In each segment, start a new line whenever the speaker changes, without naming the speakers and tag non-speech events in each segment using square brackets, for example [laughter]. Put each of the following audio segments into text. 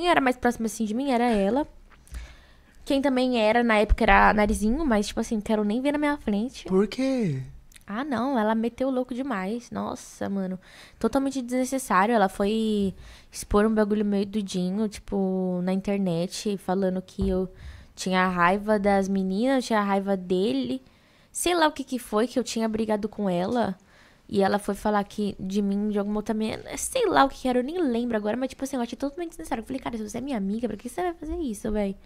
Quem era mais próximo assim de mim era ela. Quem também era, na época, era narizinho, mas, tipo assim, não quero nem ver na minha frente. Por quê? Ah, não, ela meteu louco demais. Nossa, mano. Totalmente desnecessário. Ela foi expor um bagulho meio dudinho, tipo, na internet, falando que eu tinha raiva das meninas, eu tinha raiva dele. Sei lá o que que foi que eu tinha brigado com ela. E ela foi falar que de mim, de alguma outra menina, é, sei lá o que era, eu nem lembro agora, mas tipo assim, eu achei totalmente sincero. Eu falei, cara, se você é minha amiga, pra que você vai fazer isso, velho?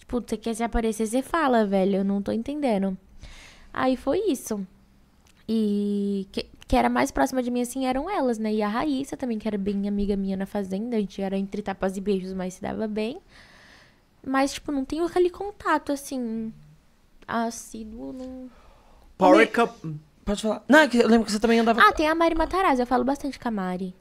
Tipo, você quer se aparecer, você fala, velho, eu não tô entendendo. Aí foi isso. E que, que era mais próxima de mim, assim, eram elas, né? E a Raíssa também, que era bem amiga minha na fazenda, a gente era entre tapas e beijos, mas se dava bem. Mas, tipo, não tenho aquele contato, assim, assíduo, não... Power Me... Pode falar. Não, é eu lembro que você também andava. Ah, tem a Mari Matarazzo. Eu falo bastante com a Mari.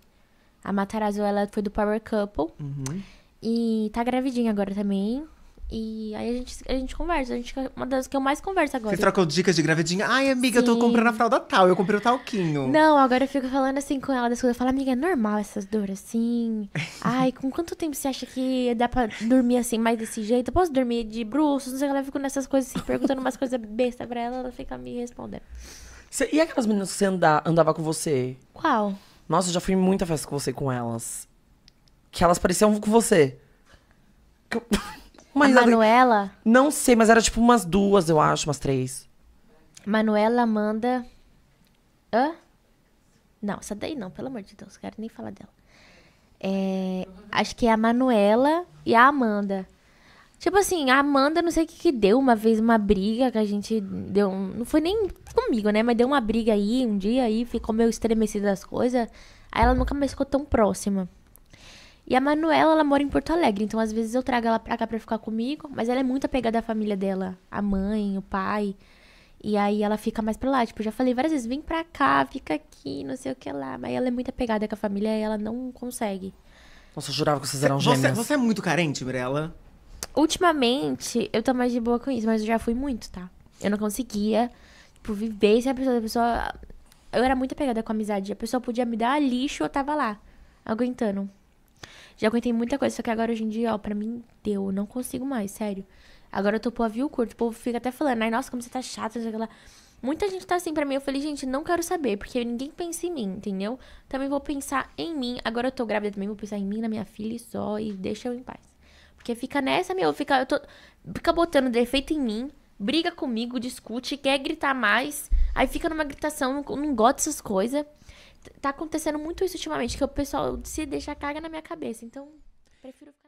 A Matarazzo, ela foi do Power Couple. Uhum. E tá gravidinha agora também. E aí a gente, a gente conversa. A gente, uma das que eu mais converso agora. Você trocou dicas de gravidinha? Ai, amiga, Sim. eu tô comprando a fralda tal, eu comprei o talquinho. Não, agora eu fico falando assim com ela das coisas. Eu falo, amiga, é normal essas dores assim? [laughs] Ai, com quanto tempo você acha que dá pra dormir assim, mais desse jeito? Eu posso dormir de bruxos? Não sei o que. Ela fica nessas coisas, se assim, perguntando umas coisas besta pra ela, ela fica me respondendo. Cê, e aquelas meninas que você anda, andava com você? Qual? Nossa, eu já fui em muita festa com você com elas. Que elas pareciam com você. Que... [laughs] Mas a Manuela? Ela... Não sei, mas era tipo umas duas, eu acho, umas três. Manuela, Amanda. Hã? Não, essa daí não, pelo amor de Deus, não quero nem falar dela. É, acho que é a Manuela e a Amanda. Tipo assim, a Amanda, não sei o que que deu uma vez, uma briga que a gente deu. Não foi nem comigo, né? Mas deu uma briga aí um dia aí, ficou meio estremecida das coisas. Aí ela nunca mais ficou tão próxima. E a Manuela, ela mora em Porto Alegre, então às vezes eu trago ela pra cá pra ficar comigo, mas ela é muito apegada à família dela, a mãe, o pai. E aí ela fica mais pra lá. Tipo, eu já falei várias vezes, vem pra cá, fica aqui, não sei o que lá. Mas ela é muito apegada com a família e ela não consegue. Nossa, eu jurava que vocês eram gêmeas. Você, você é muito carente, Mirella? Ultimamente, eu tô mais de boa com isso, mas eu já fui muito, tá? Eu não conseguia, tipo, viver sem a pessoa. A pessoa... Eu era muito apegada com a amizade. A pessoa podia me dar lixo, eu tava lá, aguentando. Já aguentei muita coisa, só que agora hoje em dia, ó, pra mim deu. Eu não consigo mais, sério. Agora eu tô pavio curto. O povo fica até falando, ai, nossa, como você tá chata, sei lá. Muita gente tá assim pra mim. Eu falei, gente, não quero saber, porque ninguém pensa em mim, entendeu? Também vou pensar em mim. Agora eu tô grávida também, vou pensar em mim, na minha filha e só, e deixa eu em paz. Porque fica nessa, meu, fica, eu tô, fica botando defeito em mim, briga comigo, discute, quer gritar mais, aí fica numa gritação, não, não gosta dessas coisas. Tá acontecendo muito isso ultimamente, que o pessoal se deixa carga na minha cabeça, então prefiro